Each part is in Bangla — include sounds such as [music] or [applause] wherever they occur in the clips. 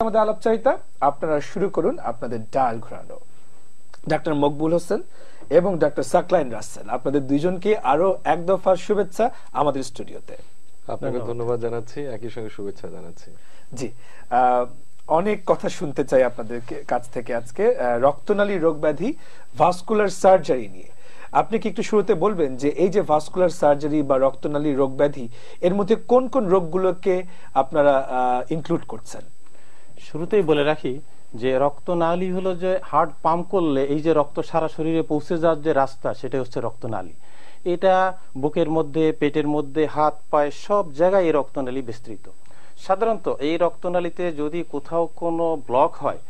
আমাদের আলাপচারিতা আপনারা শুরু করুন আপনাদের ডাল ঘোরানো ডাক্তার মকবুল হোসেন এবং ডাক্তার সাকলাইন রাসেল আপনাদের দুইজনকে আরো এক দফার শুভেচ্ছা আমাদের স্টুডিওতে আপনাকে ধন্যবাদ জানাচ্ছি একই সঙ্গে শুভেচ্ছা জানাচ্ছি জি অনেক কথা শুনতে চাই আপনাদের কাছ থেকে আজকে রক্তনালী রোগ ব্যাধি ভাস্কুলার সার্জারি নিয়ে আপনি কি একটু শুরুতে বলবেন যে এই যে ভাস্কুলার সার্জারি বা রক্তনালী রোগ ব্যাধি এর মধ্যে কোন কোন রোগগুলোকে আপনারা ইনক্লুড করছেন শুরুতেই বলে রাখি যে রক্তনালী হলো যে হার্ট পাম্প করলে এই যে রক্ত সারা শরীরে পৌঁছে যাওয়ার যে রাস্তা সেটাই হচ্ছে রক্তনালী এটা বুকের মধ্যে পেটের মধ্যে হাত পায়ে সব জায়গায় এই রক্তনালী বিস্তৃত সাধারণত এই রক্তনালীতে যদি কোথাও কোনো ব্লক হয়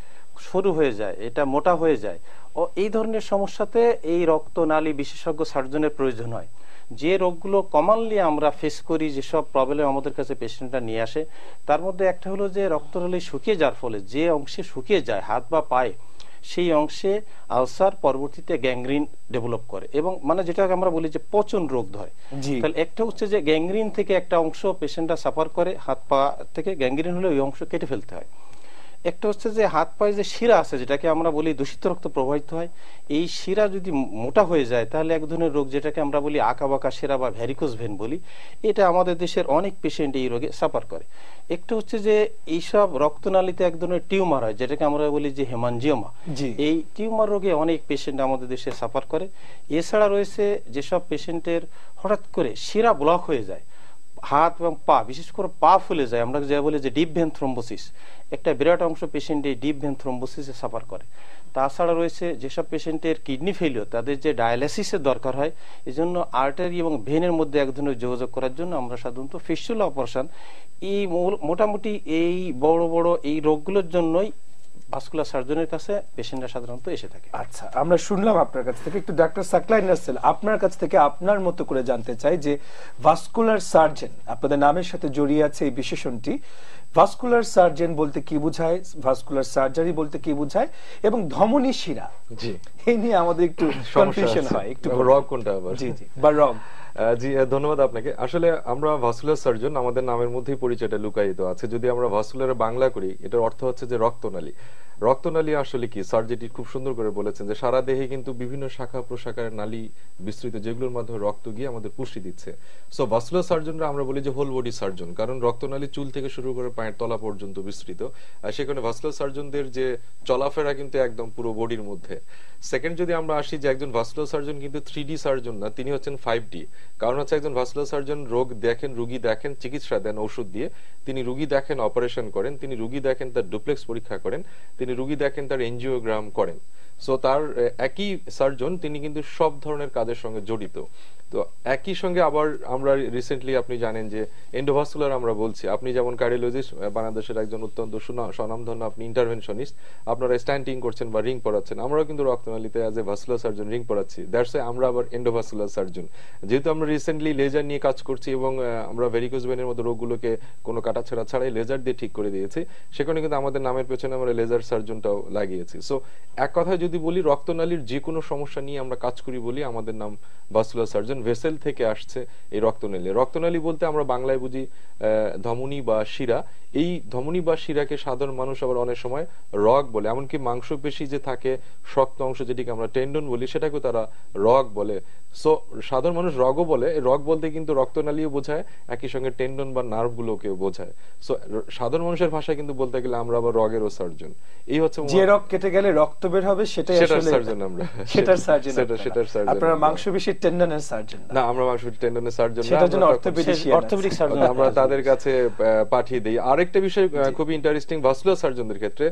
সরু হয়ে যায় এটা মোটা হয়ে যায় ও এই ধরনের সমস্যাতে এই রক্তনালী বিশেষজ্ঞ সার্জনের প্রয়োজন হয় যে রোগগুলো কমনলি আমরা ফেস করি যেসব প্রবলেম আমাদের কাছে পেশেন্টরা নিয়ে আসে তার মধ্যে একটা হলো যে রক্তনালী শুকিয়ে যাওয়ার ফলে যে অংশে শুকিয়ে যায় হাত বা পায়ে সেই অংশে আলসার পরবর্তীতে গ্যাংগ্রিন ডেভেলপ করে এবং মানে যেটা আমরা বলি যে পচন রোগ ধরে তাহলে একটা হচ্ছে যে গ্যাংগ্রিন থেকে একটা অংশ পেশেন্টরা সাফার করে হাত পা থেকে গ্যাংগ্রিন হলে ওই অংশ কেটে ফেলতে হয় একটা হচ্ছে যে হাত পায়ে যে শিরা আছে যেটাকে আমরা বলি দূষিত রক্ত প্রবাহিত হয় এই শিরা যদি মোটা হয়ে যায় তাহলে এক ধরনের রোগ যেটাকে আমরা বলি আঁকা বাঁকা শিরা বা ভ্যারিকোস ভেন বলি এটা আমাদের দেশের অনেক পেশেন্ট এই রোগে সাফার করে একটা হচ্ছে যে এইসব রক্তনালীতে এক ধরনের টিউমার হয় যেটাকে আমরা বলি যে হেমানজিওমা এই টিউমার রোগে অনেক পেশেন্ট আমাদের দেশে সাফার করে এছাড়া রয়েছে যেসব পেশেন্টের হঠাৎ করে শিরা ব্লক হয়ে যায় হাত এবং পা বিশেষ করে পা ফুলে যায় আমরা যা বলি যে ডিপ ভেন থ্রোম্বোসিস একটা বিরাট অংশ পেশেন্ট এই ডিপ ভেন থ্রোম্বোসিসে সাফার করে তাছাড়া রয়েছে যেসব পেশেন্টের কিডনি ফেলিও তাদের যে ডায়ালাইসিসের দরকার হয় এই জন্য আর্টারি এবং ভেনের মধ্যে এক ধরনের যোগাযোগ করার জন্য আমরা সাধারণত ফিস্টুলা অপারেশন এই মোটামুটি এই বড় বড় এই রোগগুলোর জন্যই ভাস্কুলার সার্জনের কাছে পেশেন্টরা সাধারণত এসে থাকে আচ্ছা আমরা শুনলাম আপনার কাছ থেকে একটু ডাক্তার সাকলাই নার্সেল আপনার কাছ থেকে আপনার মতো করে জানতে চাই যে ভাস্কুলার সার্জন আপনাদের নামের সাথে জড়িয়ে আছে এই বিশেষণটি ভাস্কুলার সার্জন বলতে কি বোঝায় ভাস্কুলার সার্জারি বলতে কি বোঝায় এবং ধমনী শিরা জি এই নিয়ে আমাদের একটু কনফিউশন হয় একটু রগ কোনটা জি জি বা রগ জি ধন্যবাদ আপনাকে আসলে আমরা ভাসুলার সার্জন আমাদের নামের মধ্যেই পরিচয়টা লুকায়িত আছে যদি আমরা ভাসুলার বাংলা করি এটার অর্থ হচ্ছে যে রক্তনালী রক্তনালী আসলে কি স্যার যেটি খুব সুন্দর করে বলেছেন যে সারা দেহে কিন্তু বিভিন্ন শাখা প্রশাখার নালী বিস্তৃত যেগুলোর মাধ্যমে রক্ত গিয়ে আমাদের পুষ্টি দিচ্ছে সো ভাস্কুলার সার্জনরা আমরা বলি যে হোল বডি সার্জন কারণ রক্তনালী চুল থেকে শুরু করে পায়ের তলা পর্যন্ত বিস্তৃত আর সেখানে ভাস্কুলার সার্জনদের যে চলাফেরা কিন্তু একদম পুরো বডির মধ্যে সেকেন্ড যদি আমরা আসি যে একজন ভাস্কুলার সার্জন কিন্তু থ্রি ডি সার্জন না তিনি হচ্ছেন ফাইভ ডি কারণ হচ্ছে একজন ভাস্কুলার সার্জন রোগ দেখেন রুগী দেখেন চিকিৎসা দেন ওষুধ দিয়ে তিনি রুগী দেখেন অপারেশন করেন তিনি রুগী দেখেন তার ডুপ্লেক্স পরীক্ষা করেন তিনি রুগী দেখেন তার এনজিওগ্রাম করেন সো তার একই সার্জন তিনি কিন্তু সব ধরনের কাজের সঙ্গে জড়িত তো একই সঙ্গে আবার আমরা রিসেন্টলি আপনি জানেন যে এন্ডোভাস্কুলার আমরা বলছি আপনি যেমন কার্ডিওলজিস্ট বাংলাদেশের একজন অত্যন্ত স্বনামধন্য আপনি ইন্টারভেনশনিস্ট আপনারা স্ট্যান্টিং করছেন বা রিং পড়াচ্ছেন আমরাও কিন্তু রক্তনালীতে as a vascular surgeon ring পড়াচ্ছি দ্যাটস আমরা আবার এন্ডোভাস্কুলার সার্জন যেহেতু আমরা রিসেন্টলি লেজার নিয়ে কাজ করছি এবং আমরা ভেরিকোজ বেনের মতো রোগগুলোকে কোনো কাটাছেড়া ছাড়াই লেজার দিয়ে ঠিক করে দিয়েছি সেখানে কিন্তু আমাদের নামের পেছনে আমরা লেজার সার্জনটাও লাগিয়েছি সো এক কথায় যদি বলি রক্তনালীর যে কোনো সমস্যা নিয়ে আমরা কাজ করি বলি আমাদের নাম ভাস্কুলার সার্জন ভেসেল থেকে আসছে এই রক্তনালী রক্তনালী বলতে আমরা বাংলায় বুঝি ধমনি বা শিরা এই ধমনি বা শিরাকে সাধারণ মানুষ আবার অনেক সময় রগ বলে এমনকি মাংসপেশি যে থাকে শক্ত অংশ যেটিকে আমরা টেন্ডন বলি সেটাকেও তারা রগ বলে সো সাধারণ মানুষ রগও বলে রগ বলতে কিন্তু রক্তনালীও বোঝায় একই সঙ্গে টেন্ডন বা নার্ভ গুলোকেও বোঝায় সো সাধারণ মানুষের ভাষায় কিন্তু বলতে গেলে আমরা আবার রগেরও সার্জন এই হচ্ছে যে রগ কেটে গেলে রক্ত বের হবে সেটাই আসলে সার্জন আমরা সেটার সার্জন সেটা সেটার সার্জন আপনারা মাংসপেশির টেন্ডনের সার্জন করছেন না আমরা মাংসপেশি টেন্ডনের সার্জন না সেটার জন্য অর্থোপেডিশিয়ান অর্থোপেডিক সার্জন আমরা তাদের কাছে পাঠিয়ে দেই আরেকটা বিষয় খুব ইন্টারেস্টিং ভাস্কুলার সার্জনদের ক্ষেত্রে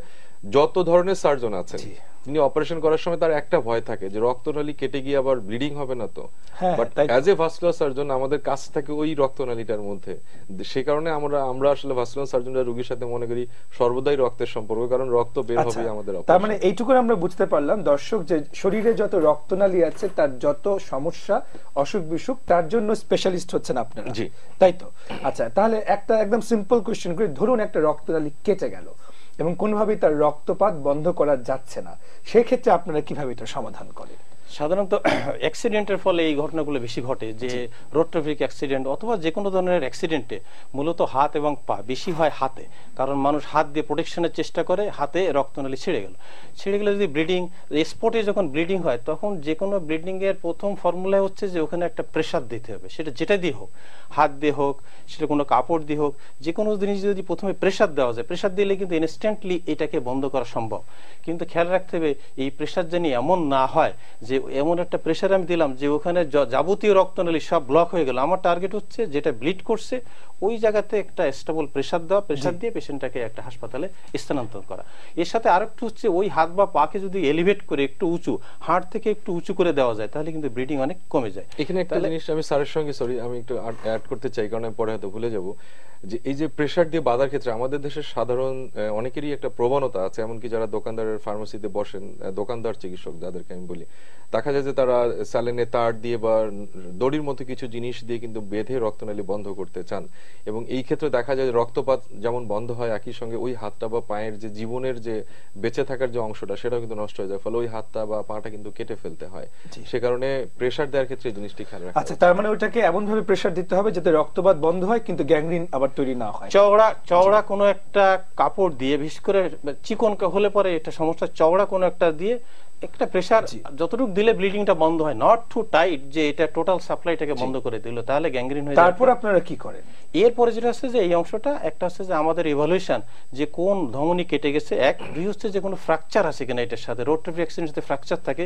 যত ধরনের সার্জন আছেন তিনি অপারেশন করার সময় তার একটা ভয় থাকে যে রক্তনালী কেটে গিয়ে আবার ব্লিডিং হবে না তো but as a vascular surgeon আমাদের কাছ থাকে ওই রক্তনালীটার মধ্যে সে কারণে আমরা আমরা আসলে ভাস্কুলার সার্জনরা রোগীর সাথে মনে করি সর্বদাই রক্তের সম্পর্ক কারণ রক্ত বের আচ্ছা, হবে আমাদের তার মানে এইটুকু আমরা বুঝতে পারলাম দর্শক যে শরীরে যত রক্তনালী আছে তার যত সমস্যা অসুখ বিসুখ তার জন্য স্পেশালিস্ট হচ্ছেন আপনারা জি তাই তো আচ্ছা তাহলে একটা একদম সিম্পল কোয়েশ্চেন করি ধরুন একটা রক্তনালী কেটে গেল এবং কোনোভাবেই তার রক্তপাত বন্ধ করা যাচ্ছে না সেক্ষেত্রে আপনারা কিভাবে এটা সমাধান করেন সাধারণত অ্যাক্সিডেন্টের [coughs] ফলে এই ঘটনাগুলো বেশি ঘটে যে রোড ট্রাফিক অ্যাক্সিডেন্ট অথবা যে কোনো ধরনের অ্যাক্সিডেন্টে মূলত হাত এবং পা বেশি হয় হাতে কারণ মানুষ হাত দিয়ে প্রোটেকশনের চেষ্টা করে হাতে রক্তনালী ছিঁড়ে গেল ছিঁড়ে গেলে যদি ব্লিডিং স্পটে যখন ব্লিডিং হয় তখন যে কোনো ব্লিডিংয়ের প্রথম ফর্মুলা হচ্ছে যে ওখানে একটা প্রেশার দিতে হবে সেটা যেটা দিয়ে হোক হাত দিয়ে হোক সেটা কোনো কাপড় দিয়ে হোক যে কোনো জিনিস যদি প্রথমে প্রেশার দেওয়া যায় প্রেশার দিলে কিন্তু ইনস্ট্যান্টলি এটাকে বন্ধ করা সম্ভব কিন্তু খেয়াল রাখতে হবে এই প্রেশার যেন এমন না হয় যে এমন একটা প্রেশার আমি দিলাম যে ওখানে যাবতীয় রক্তনালী সব ব্লক হয়ে গেল আমার টার্গেট হচ্ছে যেটা ব্লিড করছে ওই জায়গাতে একটা স্টেবল প্রেশার দেওয়া প্রেশার দিয়ে পেশেন্টটাকে একটা হাসপাতালে স্থানান্তর করা এর সাথে আরেকটু হচ্ছে ওই হাত বা পাকে যদি এলিভেট করে একটু উঁচু হাড় থেকে একটু উঁচু করে দেওয়া যায় তাহলে কিন্তু ব্লিডিং অনেক কমে যায় এখানে একটা জিনিস আমি স্যারের সঙ্গে সরি আমি একটু অ্যাড করতে চাই কারণ আমি পরে হয়তো ভুলে যাবো যে এই যে প্রেশার দিয়ে বাধার ক্ষেত্রে আমাদের দেশের সাধারণ অনেকেরই একটা প্রবণতা আছে এমনকি যারা দোকানদারের ফার্মেসিতে বসেন দোকানদার চিকিৎসক যাদেরকে আমি বলি দেখা যায় যে তারা স্যালেনে তার দিয়ে বা দড়ির মতো কিছু জিনিস দিয়ে কিন্তু বেঁধে রক্তনালী বন্ধ করতে চান এবং এই ক্ষেত্রে দেখা যায় রক্তপাত যেমন বন্ধ হয় একই সঙ্গে ওই হাতটা বা পায়ের যে জীবনের যে বেঁচে থাকার যে অংশটা সেটাও কিন্তু নষ্ট হয়ে যায় ফলে ওই হাতটা বা পাটা কিন্তু কেটে ফেলতে হয় সে কারণে প্রেশার দেওয়ার ক্ষেত্রে জিনিসটি খেয়াল রাখা আচ্ছা তার মানে ওটাকে এমন ভাবে প্রেশার দিতে হবে যাতে রক্তপাত বন্ধ হয় কিন্তু গ্যাংগ্রিন আবার তৈরি না হয় চওড়া চওড়া কোনো একটা কাপড় দিয়ে বিশেষ করে চিকন হলে পরে এটা সমস্যা চওড়া কোনো একটা দিয়ে একটা প্রেসার যতটুকু দিলে ব্লিডিংটা বন্ধ হয় নট টু টাইট যে এটা টোটাল সাপ্লাইটাকে বন্ধ করে দিল তাহলে গ্যাংগ্রিন হয়ে তারপর আপনারা কি করেন এরপরে যেটা হচ্ছে যে এই অংশটা একটা হচ্ছে যে আমাদের ইভালুয়েশন যে কোন ধমনী কেটে গেছে এক দুই হচ্ছে যে কোনো ফ্র্যাকচার আছে কিনা এটার সাথে রোটারি যদি ফ্র্যাকচার থাকে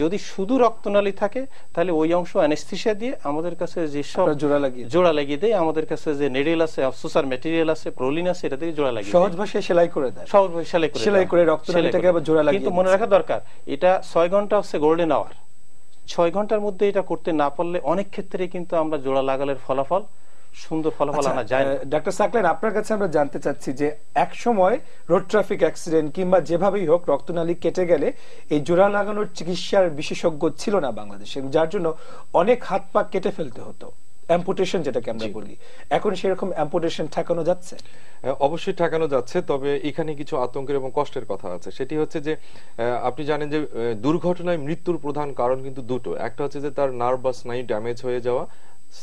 যদি শুধু রক্তনালী থাকে তাহলে ওই অংশ অ্যানেস্থিসিয়া দিয়ে আমাদের কাছে যে সব জোড়া লাগিয়ে জোড়া লাগিয়ে দেয় আমাদের কাছে যে নেডেল আছে অফসোসার ম্যাটেরিয়াল আছে প্রোলিন আছে এটা দিয়ে জোড়া লাগিয়ে সহজ ভাষায় সেলাই করে দেয় সহজ ভাষায় সেলাই করে সেলাই করে রক্তনালীটাকে আবার জোড়া লাগিয়ে কিন্তু মনে রাখা দরকার এটা ছয় ঘন্টা হচ্ছে গোল্ডেন আওয়ার ছয় ঘন্টার মধ্যে এটা করতে না পারলে অনেক ক্ষেত্রে কিন্তু আমরা জোড়া লাগালের ফলাফল সুন্দর ফলাফল আচ্ছা, আনা যায় ডাক্তার সাকলেন আপনার কাছে আমরা জানতে চাচ্ছি যে এক সময় রোড ট্রাফিক অ্যাক্সিডেন্ট কিংবা যেভাবেই হোক রক্তনালী কেটে গেলে এই জোড়া লাগানোর চিকিৎসার বিশেষজ্ঞ ছিল না বাংলাদেশে যার জন্য অনেক হাত পা কেটে ফেলতে হতো অ্যাম্পুটেশন যেটাকে আমরা বলি এখন সেরকম অ্যাম্পুটেশন ঠেকানো যাচ্ছে হ্যাঁ, অবশ্যই ঠেকানো যাচ্ছে তবে এখানে কিছু আতঙ্কের এবং কষ্টের কথা আছে সেটি হচ্ছে যে আপনি জানেন যে দুর্ঘটনায় মৃত্যুর প্রধান কারণ কিন্তু দুটো একটা হচ্ছে যে তার নার্ভ বা স্নায়ু ড্যামেজ হয়ে যাওয়া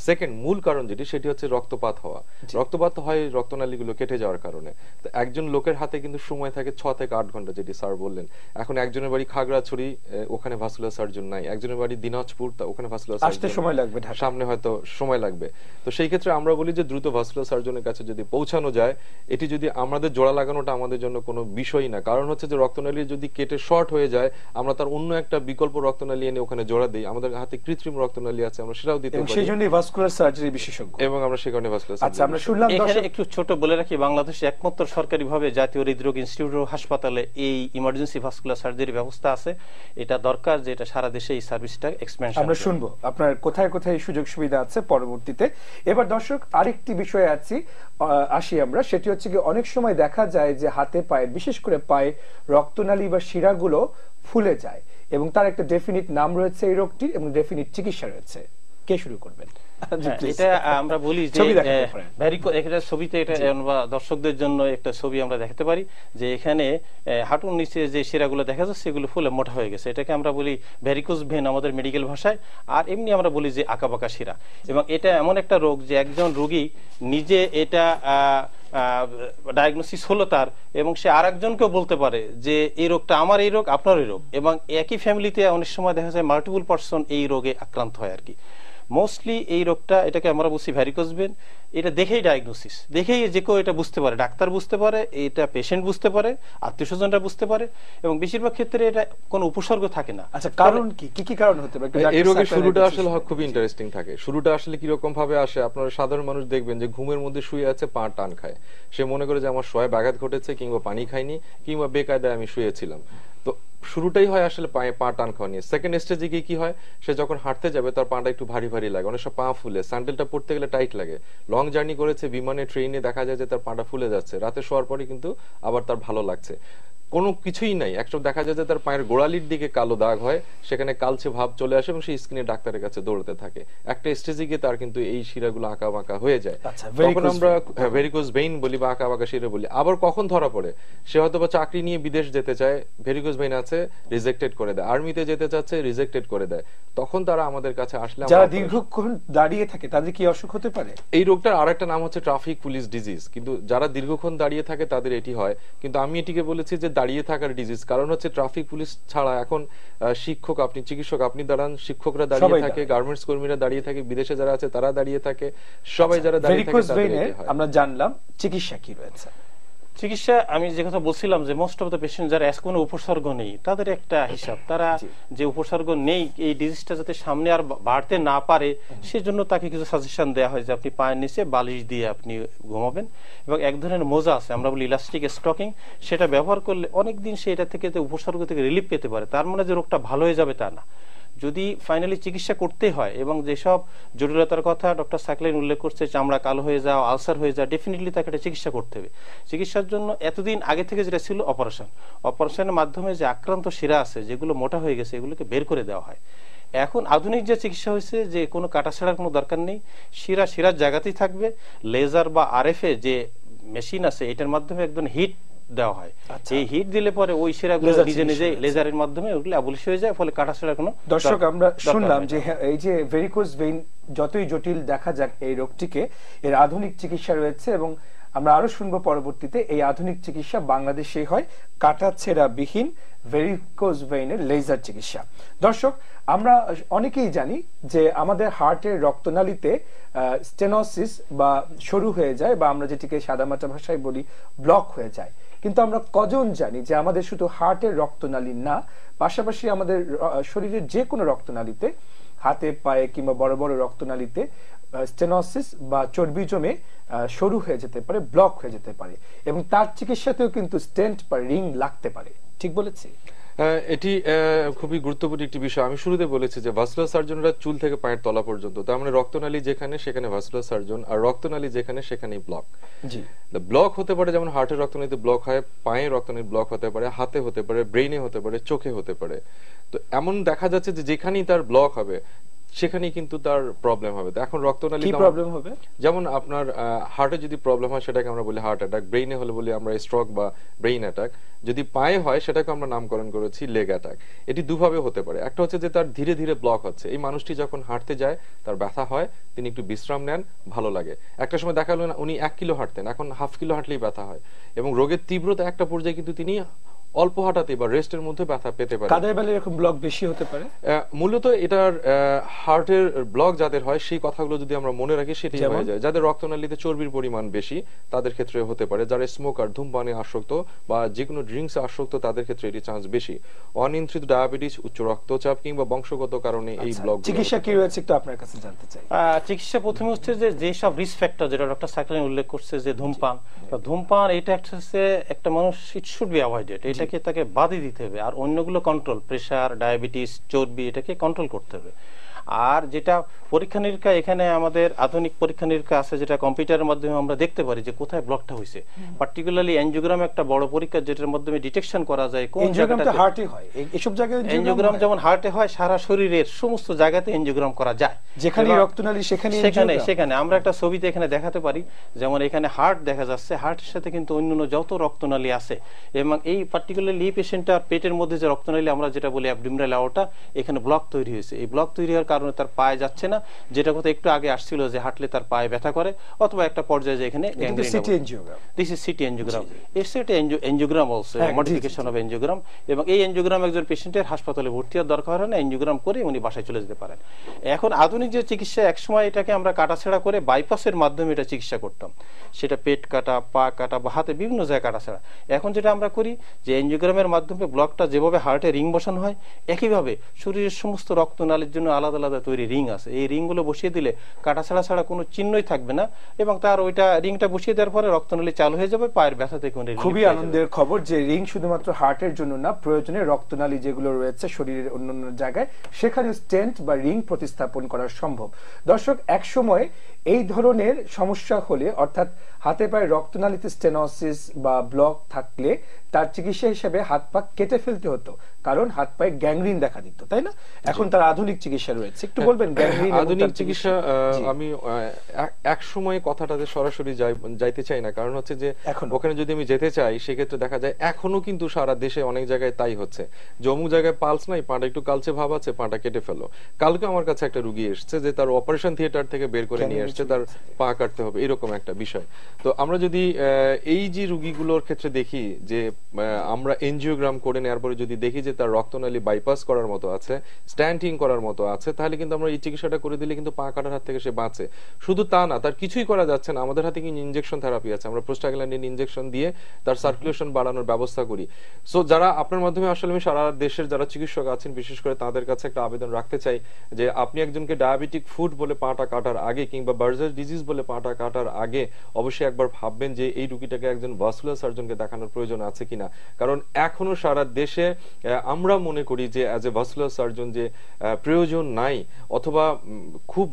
সেকেন্ড মূল কারণ যেটি সেটি হচ্ছে রক্তপাত হওয়া রক্তপাত হয় রক্তনালীগুলো কেটে যাওয়ার কারণে তো একজন লোকের হাতে কিন্তু সময় থাকে ছ থেকে আট ঘন্টা যেটি স্যার বললেন এখন একজনের বাড়ি খাগড়াছড়ি ওখানে ভাসুলা জন্য নাই একজনের বাড়ি দিনাজপুর তা ওখানে ভাসুলা আসতে সময় লাগবে সামনে হয়তো সময় লাগবে তো সেই ক্ষেত্রে আমরা বলি যে দ্রুত ভাসুলা সার্জনের কাছে যদি পৌঁছানো যায় এটি যদি আমাদের জোড়া লাগানোটা আমাদের জন্য কোনো বিষয় না কারণ হচ্ছে যে রক্তনালী যদি কেটে শর্ট হয়ে যায় আমরা তার অন্য একটা বিকল্প রক্তনালী এনে ওখানে জোড়া দিই আমাদের হাতে কৃত্রিম রক্তনালী আছে আমরা সেটাও দিতে পারি ভাস্কুলার সার্জারি বিশেষজ্ঞ এবং আমরা সেই কারণে ভাস্কুলার আচ্ছা আমরা শুনলাম এখানে একটু ছোট বলে রাখি বাংলাদেশে একমাত্র সরকারিভাবে জাতীয় হৃদরোগ ইনস্টিটিউট হাসপাতালে এই ইমার্জেন্সি ভাস্কুলার সার্জারি ব্যবস্থা আছে এটা দরকার যে এটা সারা দেশে এই সার্ভিসটা এক্সপ্যানশন আমরা শুনবো আপনার কোথায় কোথায় এই সুযোগ সুবিধা আছে পরবর্তীতে এবার দর্শক আরেকটি বিষয়ে আছি আসি আমরা সেটি হচ্ছে কি অনেক সময় দেখা যায় যে হাতে পায়ে বিশেষ করে পায়ে রক্তনালী বা শিরাগুলো ফুলে যায় এবং তার একটা ডেফিনিট নাম রয়েছে এই রোগটির এবং ডেফিনিট চিকিৎসা রয়েছে কে শুরু করবেন আচ্ছা, এটা আমরা বলি যে ছবিতে এটা দর্শকদের জন্য একটা ছবি আমরা পারি যে এখানে হাঁটুর নিচে যে শিরাগুলো দেখা যাচ্ছে সেগুলো ফুলে মোটা হয়ে গেছে এটাকে আমরা বলি ভ্যারিকোজ ভেন আমাদের মেডিকেল ভাষায় আর এমনি আমরা বলি যে আঁকাবাঁকা শিরা এবং এটা এমন একটা রোগ যে একজন রোগী নিজে এটা ডায়াগনোসিস হলো তার এবং সে আর একজনকেও বলতে পারে যে এই রোগটা আমার এই রোগ আপনার এই রোগ এবং একই ফ্যামিলিতে অনেক সময় দেখা যায় মাল্টিপুল পার্সন এই রোগে আক্রান্ত হয় আর কি মোস্টলি এই রোগটা এটাকে আমরা ভ্যারিকোস বেন এটা দেখেই ডায়াগনোসিস দেখেই যে কেউ এটা বুঝতে পারে ডাক্তার বুঝতে পারে এটা পেশেন্ট বুঝতে পারে আত্মীয় স্বজনরা বুঝতে পারে এবং বেশিরভাগ ক্ষেত্রে এটা কোনো উপসর্গ থাকে না আচ্ছা কারণ কি কি কি কারণ হতে পারে এই রোগের শুরুটা আসলে খুব ইন্টারেস্টিং থাকে শুরুটা আসলে কি রকম ভাবে আসে আপনারা সাধারণ মানুষ দেখবেন যে ঘুমের মধ্যে শুয়ে আছে পা টান খায় সে মনে করে যে আমার শয়ে ব্যাঘাত ঘটেছে কিংবা পানি খাইনি কিংবা বেকায়দায় আমি শুয়েছিলাম তো শুরুটাই হয় আসলে পায়ে পা টান খাওয়া নিয়ে সেকেন্ড স্টেজে গিয়ে কি হয় সে যখন হাঁটতে যাবে তার পাটা একটু ভারী ভারী লাগে অনেক সব পা ফুলে স্যান্ডেলটা পড়তে গেলে টাইট লাগে লং জার্নি করেছে বিমানে ট্রেনে দেখা যায় যে তার পাটা ফুলে যাচ্ছে রাতে শোয়ার পরে কিন্তু আবার তার ভালো লাগছে কোনো কিছুই নাই একশো দেখা যায় যে তার পায়ের গোড়ালির দিকে কালো দাগ হয় সেখানে কালচে ভাব চলে আসে এবং সেই স্কিনে ডাক্তারের কাছে দৌড়তে থাকে একটা স্টেজে গিয়ে তার কিন্তু এই শিরাগুলো আঁকা বাঁকা হয়ে যায় আচ্ছা, তখন আমরা ভেরিকোজ ভেইন হ্যাঁ, বলি বা আঁকা বাঁকা শিরা বলি আবার কখন ধরা পড়ে সে হয়তো বা চাকরি নিয়ে বিদেশ যেতে চায় ভেরিকোজ ভেইন আছে রিজেক্টেড করে দেয় আর্মিতে যেতে চাচ্ছে রিজেক্টেড করে দেয় তখন তারা আমাদের কাছে আসলে যারা দীর্ঘক্ষণ দাঁড়িয়ে থাকে তাদের কি অসুখ হতে পারে এই রোগটার আর একটা নাম হচ্ছে ট্রাফিক পুলিশ ডিজিজ কিন্তু যারা দীর্ঘক্ষণ দাঁড়িয়ে থাকে তাদের এটি হয় কিন্তু আমি এটিকে বলেছি যে দাঁড়িয়ে থাকার ডিজিজ কারণ হচ্ছে ট্রাফিক পুলিশ ছাড়া এখন শিক্ষক আপনি চিকিৎসক আপনি দাঁড়ান শিক্ষকরা দাঁড়িয়ে থাকে গার্মেন্টস কর্মীরা দাঁড়িয়ে থাকে বিদেশে যারা আছে তারা দাঁড়িয়ে থাকে সবাই আচ্ছা, যারা দাঁড়িয়ে থাকে আমরা জানলাম চিকিৎসা কি রয়েছে চিকিৎসা আমি যে কথা বলছিলাম যে মোস্ট অফ দ্য পেশেন্ট যারা কোনো উপসর্গ নেই তাদের একটা হিসাব তারা যে উপসর্গ নেই এই ডিজিজটা যাতে সামনে আর বাড়তে না পারে সেজন্য তাকে কিছু সাজেশন দেওয়া হয় যে আপনি পায়ের নিচে বালিশ দিয়ে আপনি ঘুমাবেন এবং এক ধরনের মোজা আছে আমরা বলি ইলাস্টিক স্টকিং সেটা ব্যবহার করলে অনেক দিন সে এটা থেকে উপসর্গ থেকে রিলিফ পেতে পারে তার মানে যে রোগটা ভালো হয়ে যাবে তা না যদি ফাইনালি চিকিৎসা করতে হয় এবং যেসব জটিলতার কথা ডক্টর সাকলেন উল্লেখ করছে চামড়া কালো হয়ে যাওয়া আলসার হয়ে যাওয়া ডেফিনেটলি তাকে একটা চিকিৎসা করতে হবে চিকিৎসার জন্য এতদিন আগে থেকে যেটা ছিল অপারেশন অপারেশনের মাধ্যমে যে আক্রান্ত শিরা আছে যেগুলো মোটা হয়ে গেছে এগুলোকে বের করে দেওয়া হয় এখন আধুনিক যে চিকিৎসা হয়েছে যে কোনো কাটা কাটাছেড়ার কোনো দরকার নেই শিরা শিরার জায়গাতেই থাকবে লেজার বা আরএফএ যে মেশিন আছে এটার মাধ্যমে একদম হিট দেওয়া হয় আচ্ছা। এই হিট দিলে পরে ওই শিরাগুলো নিজে নিজে লেজারের মাধ্যমে ওগুলো অবলিশ হয়ে যায় ফলে কাটা শিরা কোনো দর্শক আমরা শুনলাম যে হ্যাঁ, এই যে ভেরিকোজ ভেইন যতই জটিল দেখা যাক এই রোগটিকে এর আধুনিক চিকিৎসা রয়েছে এবং আমরা আরো শুনবো পরবর্তীতে এই আধুনিক চিকিৎসা বাংলাদেশে হয় কাটা ছেঁড়া বিহীন ভেরিকোজ ভেইনের লেজার চিকিৎসা দর্শক আমরা অনেকেই জানি যে আমাদের হার্টের রক্তনালীতে স্টেনোসিস বা সরু হয়ে যায় বা আমরা যেটিকে সাদামাটা ভাষায় বলি ব্লক হয়ে যায় কিন্তু আমরা কজন জানি যে আমাদের শুধু হার্টের রক্তনালী না পাশাপাশি আমাদের শরীরের যে কোনো রক্তনালীতে হাতে পায়ে কিংবা বড় বড় রক্তনালীতে স্টেনোসিস বা চর্বি জমে সরু হয়ে যেতে পারে ব্লক হয়ে যেতে পারে এবং তার চিকিৎসাতেও কিন্তু স্টেন্ট বা রিং লাগতে পারে ঠিক বলেছি এটি খুবই গুরুত্বপূর্ণ একটি বিষয় আমি শুরুতে বলেছি যে ভাস্কুলার সার্জনরা চুল থেকে পায়ের তলা পর্যন্ত তার মানে রক্তনালী যেখানে সেখানে ভাস্কুলার সার্জন আর রক্তনালী যেখানে সেখানেই ব্লক জি ব্লক হতে পারে যেমন হার্টের রক্তনীতি ব্লক হয় পায়ে রক্তনীতি ব্লক হতে পারে হাতে হতে পারে ব্রেইনে হতে পারে চোখে হতে পারে তো এমন দেখা যাচ্ছে যে যেখানেই তার ব্লক হবে সেখানেই কিন্তু তার প্রবলেম হবে এখন রক্তনালী কি প্রবলেম হবে যেমন আপনার হার্টে যদি প্রবলেম হয় সেটাকে আমরা বলি হার্ট অ্যাটাক ব্রেইনে হলে বলি আমরা স্ট্রোক বা ব্রেইন অ্যাটাক যদি পায়ে হয় সেটাকে আমরা নামকরণ করেছি লেগ অ্যাটাক এটি দুভাবে হতে পারে একটা হচ্ছে যে তার ধীরে ধীরে ব্লক হচ্ছে এই মানুষটি যখন হাঁটতে যায় তার ব্যথা হয় তিনি একটু বিশ্রাম নেন ভালো লাগে একটা সময় দেখা গেল উনি এক কিলো হাঁটতেন এখন হাফ কিলো হাঁটলেই ব্যথা হয় এবং রোগের তীব্রতা একটা পর্যায়ে কিন্তু তিনি অল্প হাঁটাতে বা রেস্টের মধ্যে ব্যথা পেতে পারে কাদের বেলা এরকম ব্লক বেশি হতে পারে মূলত এটার হার্টের ব্লক যাদের হয় সেই কথাগুলো যদি আমরা মনে রাখি সেটাই হয়ে যায় যাদের রক্তনালীতে চর্বির পরিমাণ বেশি তাদের ক্ষেত্রে হতে পারে যারা স্মোকার ধূমপানে আসক্ত বা যে কোনো ড্রিঙ্কস আসক্ত তাদের ক্ষেত্রে এটি চান্স বেশি অনিয়ন্ত্রিত ডায়াবেটিস উচ্চ রক্তচাপ কিংবা বংশগত কারণে এই ব্লক আচ্ছা, চিকিৎসা কি রয়েছে একটু আপনার কাছে জানতে চাই চিকিৎসা প্রথমে হচ্ছে যে যে সব রিস্ক ফ্যাক্টর যেটা ডক্টর সাকলিন উল্লেখ করছে যে ধূমপান ধূমপান এটা হচ্ছে একটা মানুষ ইট শুড বি অ্যাভয়েডেড এটাকে তাকে বাদই দিতে হবে আর অন্যগুলো কন্ট্রোল প্রেশার ডায়াবেটিস চর্বি এটাকে কন্ট্রোল করতে হবে আর যেটা পরীক্ষা নিরীক্ষা এখানে আমাদের আধুনিক পরীক্ষা নিরীক্ষা আছে যেটা কম্পিউটারের মাধ্যমে আমরা দেখতে পারি যে কোথায় ব্লকটা হয়েছে পার্টিকুলারলি এনজিওগ্রাম একটা বড় পরীক্ষা যেটার মাধ্যমে ডিটেকশন করা যায় কোন জায়গাটা হার্টে হয় এইসব জায়গায় এনজিওগ্রাম যেমন হার্টে হয় সারা শরীরের সমস্ত জায়গাতে এনজিওগ্রাম করা যায় যেখানে রক্তনালী সেখানে সেখানে সেখানে আমরা একটা ছবিতে এখানে দেখাতে পারি যেমন এখানে হার্ট দেখা যাচ্ছে হার্টের সাথে কিন্তু অন্য যত রক্তনালী আছে এবং এই পার্টিকুলারলি এই পেশেন্টটার পেটের মধ্যে যে রক্তনালী আমরা যেটা বলি অ্যাবডোমিনাল আওটা এখানে ব্লক তৈরি হয়েছে এই ব্লক তৈরি হওয়ার কারণে তার পায়ে যাচ্ছে না যেটা কথা একটু আগে আসছিল যে হাঁটলে তার পায়ে ব্যথা করে অথবা একটা পর্যায়ে এখানে this is CT angiogram it's angiogram also modification of angiogram এবং এই এনজিওগ্রাম একজন পেশেন্টের হাসপাতালে ভর্তি হওয়ার দরকার হয় না এনজিওগ্রাম করে উনি বাসায় চলে যেতে পারেন এখন আধুনিক যে চিকিৎসা একসময় এটাকে আমরা কাটাছেড়া করে বাইপাসের মাধ্যমে এটা চিকিৎসা করতাম সেটা পেট কাটা পা কাটা বা হাতে বিভিন্ন জায়গায় কাটাছেড়া এখন যেটা আমরা করি যে এনজিওগ্রামের মাধ্যমে ব্লকটা যেভাবে হার্টে রিং বসানো হয় একইভাবে শরীরের সমস্ত রক্তনালীর জন্য আলাদা আলাদা তৈরি রিং আছে এই রিংগুলো বসিয়ে দিলে কাটা ছাড়া ছাড়া কোনো চিহ্নই থাকবে না এবং তার ওইটা রিংটা বসিয়ে দেওয়ার পরে রক্তনালী চালু হয়ে যাবে পায়ের ব্যথা থেকে খুবই আনন্দের খবর যে রিং শুধুমাত্র হার্টের জন্য না প্রয়োজনে রক্তনালী যেগুলো রয়েছে শরীরের অন্যান্য জায়গায় সেখানে স্টেন্ট বা রিং প্রতিস্থাপন করা সম্ভব দর্শক এক সময় এই ধরনের সমস্যা হলে অর্থাৎ হাতে পায়ে রক্তনালীতে স্টেনোসিস বা ব্লক থাকলে তার চিকিৎসা হিসেবে হাত পা কেটে ফেলতে হতো কারণ হাত পায়ে গ্যাংরিন দেখা দিত তাই না এখন তার আধুনিক চিকিৎসা রয়েছে একটু বলবেন গ্যাংরিন আধুনিক চিকিৎসা আমি এক সময় কথাটাতে সরাসরি যাইতে চাই না কারণ হচ্ছে যে ওখানে যদি আমি যেতে চাই সেক্ষেত্রে দেখা যায় এখনো কিন্তু সারা দেশে অনেক জায়গায় তাই হচ্ছে জমু জায়গায় পালস নাই পাটা একটু কালচে ভাব আছে পাটা কেটে ফেলো কালকে আমার কাছে একটা রুগী এসছে যে তার অপারেশন থিয়েটার থেকে বের করে নিয়ে নিচে তার পা কাটতে হবে এরকম একটা বিষয় তো আমরা যদি এই যে রুগীগুলোর ক্ষেত্রে দেখি যে আমরা এনজিওগ্রাম করে নেওয়ার পরে যদি দেখি যে তার রক্তনালী বাইপাস করার মতো আছে স্ট্যান্টিং করার মতো আছে তাহলে কিন্তু আমরা এই চিকিৎসাটা করে দিলে কিন্তু পা কাটার হাত থেকে সে বাঁচে শুধু তা না তার কিছুই করা যাচ্ছে না আমাদের হাতে কিন্তু ইনজেকশন থেরাপি আছে আমরা প্রোস্টাগ্ল্যান্ডিন ইনজেকশন দিয়ে তার সার্কুলেশন বাড়ানোর ব্যবস্থা করি সো যারা আপনার মাধ্যমে আসলে আমি সারা দেশের যারা চিকিৎসক আছেন বিশেষ করে তাদের কাছে একটা আবেদন রাখতে চাই যে আপনি একজনকে ডায়াবেটিক ফুড বলে পাটা কাটার আগে কিংবা বার্জার ডিজিজ বলে পাটা কাটার আগে অবশ্যই একবার ভাববেন যে এই রুগীটাকে একজন ভাস্কুলার সার্জনকে দেখানোর প্রয়োজন আছে কিনা কারণ এখনো সারা দেশে আমরা মনে করি যে অ্যাজ এ ভাস্কুলার সার্জন যে প্রয়োজন নাই অথবা খুব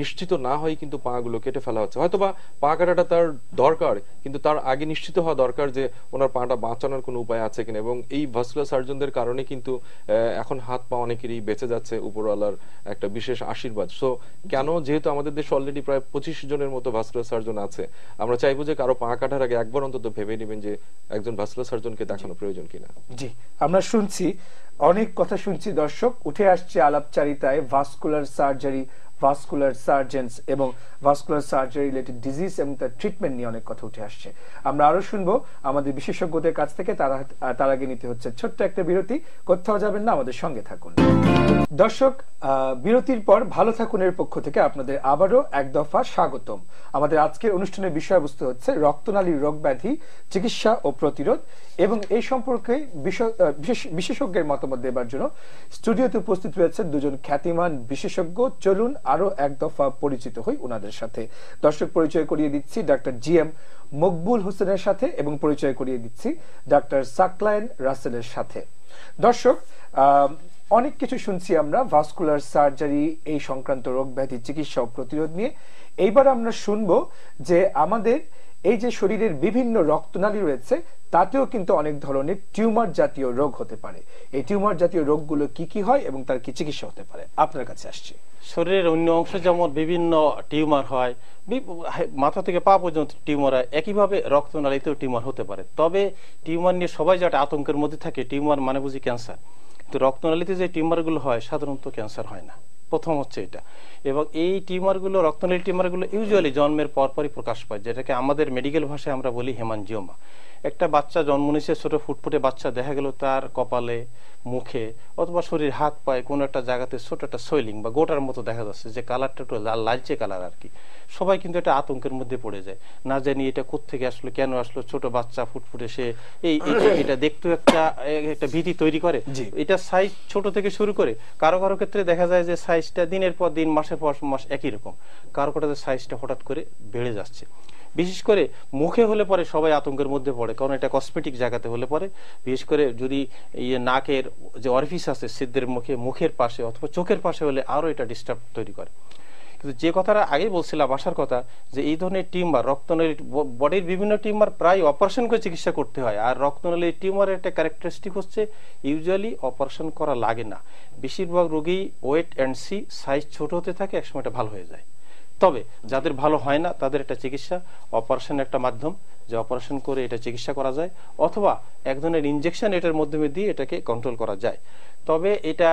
নিশ্চিত না হয় কিন্তু পাগুলো কেটে ফেলা হচ্ছে হয়তোবা পা কাটাটা তার দরকার কিন্তু তার আগে নিশ্চিত হওয়া দরকার যে ওনার পাটা বাঁচানোর কোনো উপায় আছে কিনা এবং এই ভাস্কুলার সার্জনদের কারণে কিন্তু এখন হাত পা অনেকেরই বেঁচে যাচ্ছে উপরওয়ালার একটা বিশেষ আশীর্বাদ সো কেন যেহেতু আমাদের দেশে অলরেডি অলরেডি প্রায় পঁচিশ জনের মতো ভাস্কুলার সার্জন আছে আমরা চাইবো যে কারো পা কাটার আগে একবার অন্তত ভেবে নেবেন যে একজন ভাস্কুলার সার্জনকে দেখানো প্রয়োজন কিনা জি আমরা শুনছি অনেক কথা শুনছি দর্শক উঠে আসছে আলাপচারিতায় ভাস্কুলার সার্জারি ভাস্কুলার সার্জেন্স এবং ভাস্কুলার সার্জারি রিলেটেড ডিজিজ এবং তার ট্রিটমেন্ট নিয়ে অনেক কথা উঠে আসছে আমরা আরো শুনবো আমাদের বিশেষজ্ঞদের কাছ থেকে তারা তার আগে নিতে হচ্ছে ছোট্ট একটা বিরতি কোথাও যাবেন না আমাদের সঙ্গে থাকুন দর্শক বিরতির পর ভালো থাকুনের পক্ষ থেকে আপনাদের আবারও এক দফা স্বাগতম আমাদের আজকের অনুষ্ঠানের বিষয়বস্তু হচ্ছে রক্তনালীর রোগ ব্যাধি চিকিৎসা ও প্রতিরোধ এবং এই সম্পর্কে বিশেষজ্ঞের মতামত দেবার জন্য স্টুডিওতে উপস্থিত রয়েছে দুজন খ্যাতিমান বিশেষজ্ঞ চলুন আরও এক দফা পরিচিত হই ওনাদের সাথে দর্শক পরিচয় করিয়ে দিচ্ছি ডাক্তার জি এম মকবুল হোসেনের সাথে এবং পরিচয় করিয়ে দিচ্ছি ডাক্তার সাকলায়ন রাসেলের সাথে দর্শক অনেক কিছু শুনছি আমরা ভাস্কুলার সার্জারি এই সংক্রান্ত রোগ ব্যাধি চিকিৎসা ও প্রতিরোধ নিয়ে এইবার আমরা শুনব যে আমাদের এই যে শরীরের বিভিন্ন রক্তনালী রয়েছে তাতেও কিন্তু অনেক ধরনের টিউমার জাতীয় রোগ হতে পারে এই টিউমার জাতীয় রোগগুলো কি কি হয় এবং তার কি চিকিৎসা হতে পারে আপনার কাছে আসছে শরীরের অন্য অংশ যেমন বিভিন্ন টিউমার হয় মাথা থেকে পা পর্যন্ত টিউমার হয় একইভাবে রক্তনালীতেও টিউমার হতে পারে তবে টিউমার নিয়ে সবাই যেটা আতঙ্কের মধ্যে থাকে টিউমার মানে বুঝি ক্যান্সার তো রক্তনালীতে যে টিউমারগুলো হয় সাধারণত ক্যান্সার হয় না প্রথম হচ্ছে এটা এবং এই টিউমারগুলো রক্তনালী টিউমারগুলো ইউজুয়ালি জন্মের পরপরই প্রকাশ পায় যেটাকে আমাদের মেডিকেল ভাষায় আমরা বলি হেমানজিওমা একটা বাচ্চা জন্ম নিচ্ছে ছোট ফুটফুটে বাচ্চা দেখা গেল তার কপালে মুখে অথবা শরীর হাত পায়ে কোনো একটা জায়গাতে ছোট একটা সৈলিং বা গোটার মতো দেখা যাচ্ছে যে কালারটা একটু লাল লালচে কালার আর কি সবাই কিন্তু এটা আতঙ্কের মধ্যে পড়ে যায় না জানি এটা কোথেকে আসলো কেন আসলো ছোট বাচ্চা ফুটফুটে সে এই এটা দেখতেও একটা একটা ভীতি তৈরি করে এটা সাইজ ছোট থেকে শুরু করে কারো কারো ক্ষেত্রে দেখা যায় যে সাইজটা দিনের পর দিন মাসের পর মাস একই রকম কারো কারো সাইজটা হঠাৎ করে বেড়ে যাচ্ছে বিশেষ করে মুখে হলে পরে সবাই আতঙ্কের মধ্যে পড়ে কারণ এটা কসমেটিক জায়গাতে হলে পরে বিশেষ করে যদি ইয়ে নাকের যে অরফিস আছে সিদ্ধের মুখে মুখের পাশে অথবা চোখের পাশে হলে আরও এটা ডিস্টার্ব তৈরি করে কিন্তু যে কথাটা আগেই বলছিলাম আসার কথা যে এই ধরনের টিউমার রক্তনলী বডির বিভিন্ন টিউমার প্রায় অপারেশন করে চিকিৎসা করতে হয় আর রক্তনলী টিউমারের একটা ক্যারেক্টারিস্টিক হচ্ছে ইউজুয়ালি অপারেশন করা লাগে না বেশিরভাগ রোগী ওয়েট অ্যান্ড সি সাইজ ছোট হতে থাকে একসময় এটা ভালো হয়ে যায় তবে যাদের ভালো হয় না তাদের একটা চিকিৎসা অপারেশন একটা মাধ্যম যে অপারেশন করে এটা চিকিৎসা করা যায় অথবা এক ধরনের ইঞ্জেকশন এটার মাধ্যমে দিয়ে এটাকে কন্ট্রোল করা যায় তবে এটা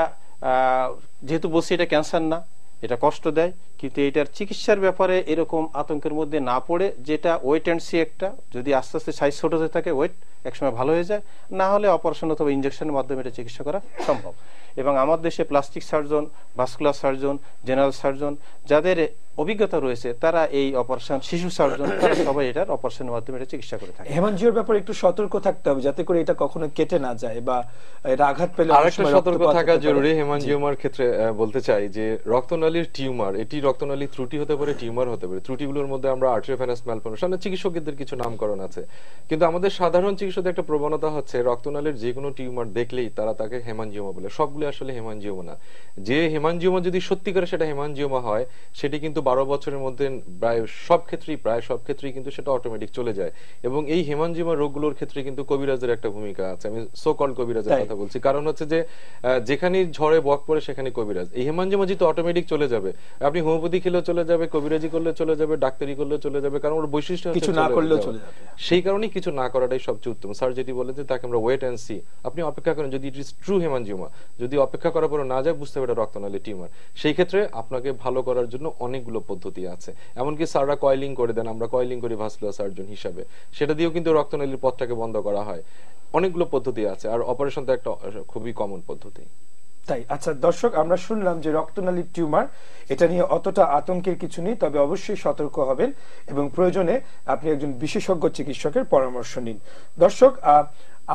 যেহেতু বলছি এটা ক্যান্সার না এটা কষ্ট দেয় কিন্তু এটার চিকিৎসার ব্যাপারে এরকম আতঙ্কের মধ্যে না পড়ে যেটা ওয়েট অ্যান্ড সি একটা যদি আস্তে আস্তে সাইজ ছোট হতে থাকে ওয়েট একসময় ভালো হয়ে যায় না হলে অপারেশন অথবা ইঞ্জেকশনের মাধ্যমে এটা চিকিৎসা করা সম্ভব এবং আমার দেশে plastic surgeon vascular surgeon general surgeon যাদের অভিজ্ঞতা রয়েছে তারা এই অপারেশন শিশু সার্জন তারা সবাই এটার অপারেশনের মাধ্যমে এটা চিকিৎসা করে থাকে জিওর ব্যাপারে একটু সতর্ক থাকতে হবে যাতে করে এটা কখনো কেটে না যায় বা এর আঘাত পেলে আরেকটা সতর্ক থাকা জরুরি হেমানজিওমার ক্ষেত্রে বলতে চাই যে রক্তনালীর টিউমার এটি রক্তনালী ত্রুটি হতে পারে টিউমার হতে পারে ত্রুটিগুলোর মধ্যে আমরা আর্টিওফেনাস ম্যালফর্মেশন চিকিৎসকদের কিছু নামকরণ আছে কিন্তু আমাদের সাধারণ চিকিৎসকদের একটা প্রবণতা হচ্ছে রক্তনালীর যে কোনো টিউমার দেখলেই তারা তাকে হেমানজিওমা বলে সবগুলো আসলে হেমানজিওমা না যে হেমানজিওমা যদি সত্যিকারে সেটা হেমানজিওমা হয় সেটি কিন্তু বারো বছরের মধ্যে প্রায় সব ক্ষেত্রেই প্রায় সব ক্ষেত্রেই কিন্তু সেটা অটোমেটিক চলে যায় এবং এই হেমানজিমা রোগগুলোর ক্ষেত্রে কিন্তু কবিরাজের একটা ভূমিকা আছে আমি সো কল কবিরাজের কথা বলছি কারণ হচ্ছে যে যেখানে ঝড়ে বক পড়ে সেখানে কবিরাজ এই হেমানজিমা যেহেতু অটোমেটিক চলে যাবে আপনি হোমিওপ্যাথি খেলেও চলে যাবে কবিরাজি করলে চলে যাবে ডাক্তারি করলে চলে যাবে কারণ ওর বৈশিষ্ট্য কিছু না করলেও চলে যাবে সেই কারণেই কিছু না করাটাই সবচেয়ে উত্তম স্যার যেটি বলে যে তাকে আমরা ওয়েট অ্যান্ড সি আপনি অপেক্ষা করেন যদি ইট ইজ ট্রু হেমানজিমা যদি অপেক্ষা করার পরে না যায় বুঝতে হবে এটা রক্তনালী টিউমার সেই ক্ষেত্রে আপনাকে ভালো করার জন্য অনেকগুলো অনেকগুলো পদ্ধতি আছে এমনকি স্যাররা কয়লিং করে দেন আমরা কয়লিং করি ভাস্কুলার সার্জন হিসাবে সেটা দিয়েও কিন্তু রক্তনালীর পথটাকে বন্ধ করা হয় অনেকগুলো পদ্ধতি আছে আর অপারেশন তো একটা খুবই কমন পদ্ধতি তাই আচ্ছা দর্শক আমরা শুনলাম যে রক্তনালীর টিউমার এটা নিয়ে অতটা আতঙ্কের কিছু নেই তবে অবশ্যই সতর্ক হবেন এবং প্রয়োজনে আপনি একজন বিশেষজ্ঞ চিকিৎসকের পরামর্শ নিন দর্শক